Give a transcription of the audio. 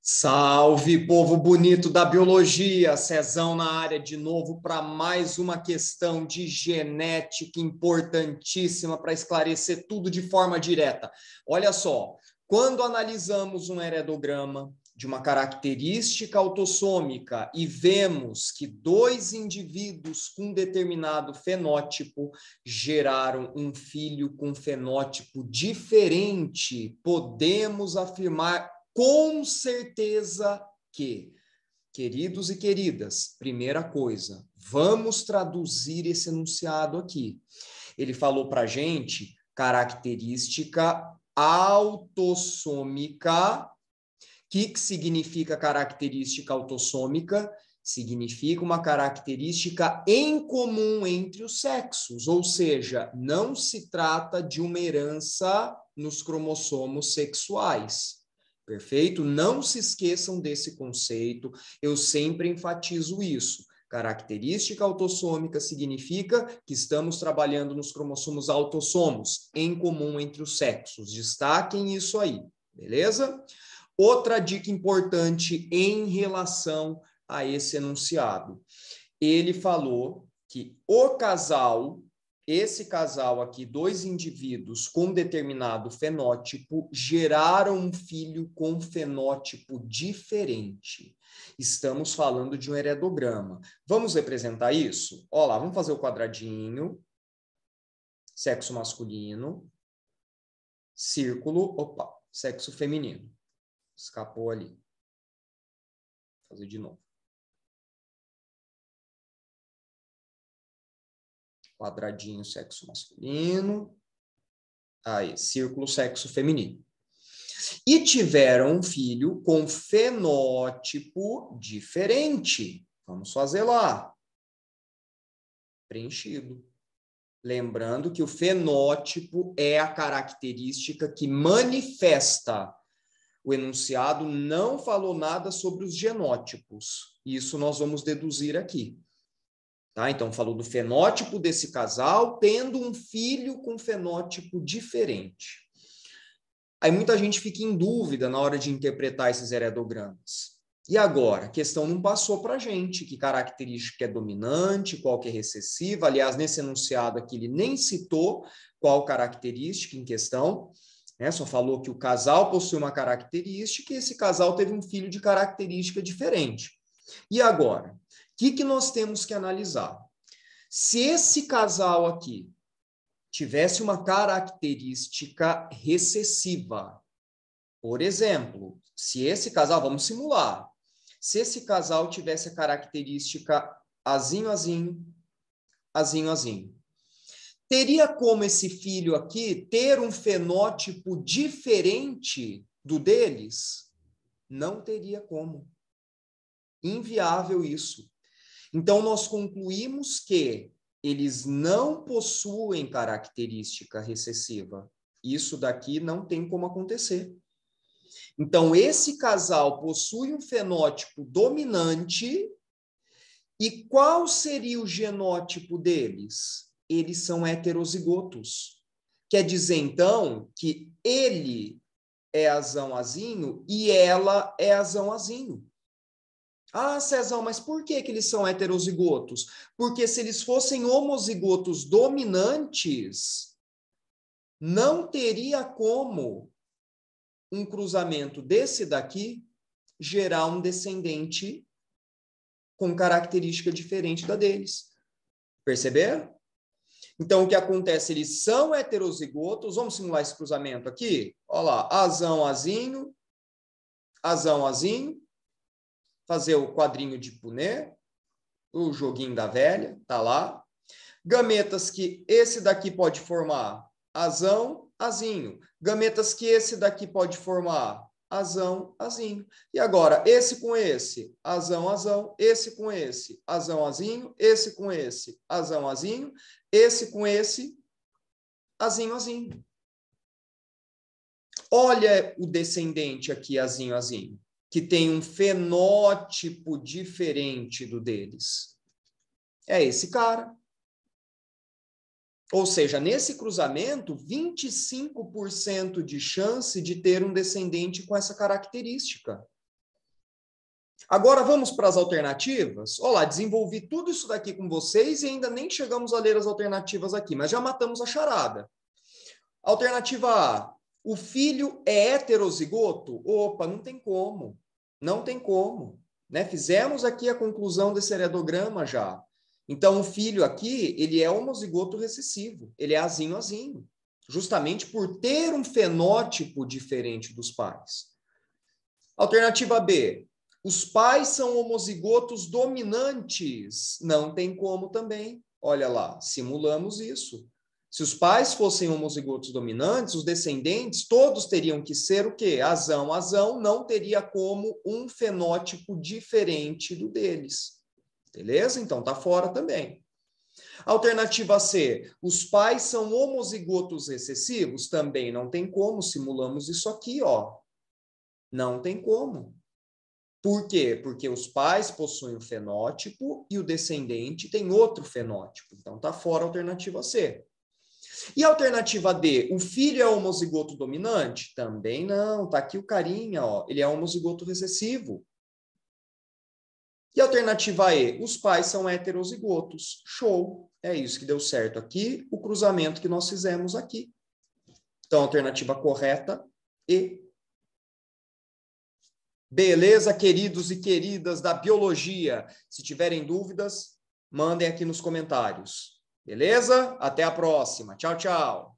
Salve, povo bonito da biologia! Cezão na área de novo para mais uma questão de genética importantíssima para esclarecer tudo de forma direta. Olha só, quando analisamos um heredograma de uma característica autossômica e vemos que dois indivíduos com determinado fenótipo geraram um filho com fenótipo diferente, podemos afirmar com certeza que. Queridos e queridas, primeira coisa, vamos traduzir esse enunciado aqui. Ele falou para gente característica autossômica. O que, que significa característica autossômica? Significa uma característica em comum entre os sexos, ou seja, não se trata de uma herança nos cromossomos sexuais. Perfeito? Não se esqueçam desse conceito, eu sempre enfatizo isso. Característica autossômica significa que estamos trabalhando nos cromossomos autossomos, em comum entre os sexos. Destaquem isso aí, beleza? Outra dica importante em relação a esse enunciado. Ele falou que o casal esse casal aqui, dois indivíduos com determinado fenótipo, geraram um filho com fenótipo diferente. Estamos falando de um heredograma. Vamos representar isso? Olha lá, vamos fazer o quadradinho. Sexo masculino. Círculo. Opa, sexo feminino. Escapou ali. Vou fazer de novo. quadradinho sexo masculino, aí círculo sexo feminino. E tiveram um filho com fenótipo diferente. Vamos fazer lá. Preenchido. Lembrando que o fenótipo é a característica que manifesta. O enunciado não falou nada sobre os genótipos. Isso nós vamos deduzir aqui. Tá? Então, falou do fenótipo desse casal tendo um filho com fenótipo diferente. Aí muita gente fica em dúvida na hora de interpretar esses heredogramas. E agora? A questão não passou para a gente. Que característica é dominante, qual que é recessiva. Aliás, nesse enunciado aqui, ele nem citou qual característica em questão. Né? Só falou que o casal possui uma característica e esse casal teve um filho de característica diferente. E agora? que, que nós temos que analisar? Se esse casal aqui tivesse uma característica recessiva, por exemplo, se esse casal, vamos simular, se esse casal tivesse a característica azinho, azinho, azinho, azinho, teria como esse filho aqui ter um fenótipo diferente do deles? Não teria como. Inviável isso. Então, nós concluímos que eles não possuem característica recessiva. Isso daqui não tem como acontecer. Então, esse casal possui um fenótipo dominante. E qual seria o genótipo deles? Eles são heterozigotos. Quer dizer, então, que ele é azão azinho e ela é azão azinho. Ah, Cezão, mas por que, que eles são heterozigotos? Porque se eles fossem homozigotos dominantes, não teria como um cruzamento desse daqui gerar um descendente com característica diferente da deles. Perceberam? Então, o que acontece? Eles são heterozigotos. Vamos simular esse cruzamento aqui? Olha lá, azão, azinho, azão, azinho, fazer o quadrinho de Punê, o joguinho da velha, tá lá. Gametas que esse daqui pode formar azão, azinho. Gametas que esse daqui pode formar azão, azinho. E agora, esse com esse, azão, azão, esse com esse, azão, azinho, esse com esse, azão, azinho, esse com esse, azinho, azinho. Olha o descendente aqui, azinho, azinho que tem um fenótipo diferente do deles. É esse cara. Ou seja, nesse cruzamento, 25% de chance de ter um descendente com essa característica. Agora vamos para as alternativas? Olá, desenvolvi tudo isso daqui com vocês e ainda nem chegamos a ler as alternativas aqui, mas já matamos a charada. Alternativa A, o filho é heterozigoto? Opa, não tem como. Não tem como. Né? Fizemos aqui a conclusão desse heredograma já. Então, o filho aqui, ele é homozigoto recessivo. Ele é azinho azinho. Justamente por ter um fenótipo diferente dos pais. Alternativa B. Os pais são homozigotos dominantes. Não tem como também. Olha lá, simulamos isso. Se os pais fossem homozigotos dominantes, os descendentes todos teriam que ser o quê? Azão. Azão não teria como um fenótipo diferente do deles. Beleza? Então tá fora também. Alternativa C, os pais são homozigotos recessivos? Também não tem como, simulamos isso aqui, ó. Não tem como. Por quê? Porque os pais possuem um fenótipo e o descendente tem outro fenótipo. Então tá fora a alternativa C. E alternativa D, o filho é homozigoto dominante? Também não, tá aqui o carinha, ó, ele é homozigoto recessivo. E alternativa E, os pais são heterozigotos. Show, é isso que deu certo aqui, o cruzamento que nós fizemos aqui. Então, alternativa correta, E. Beleza, queridos e queridas da biologia? Se tiverem dúvidas, mandem aqui nos comentários. Beleza? Até a próxima. Tchau, tchau.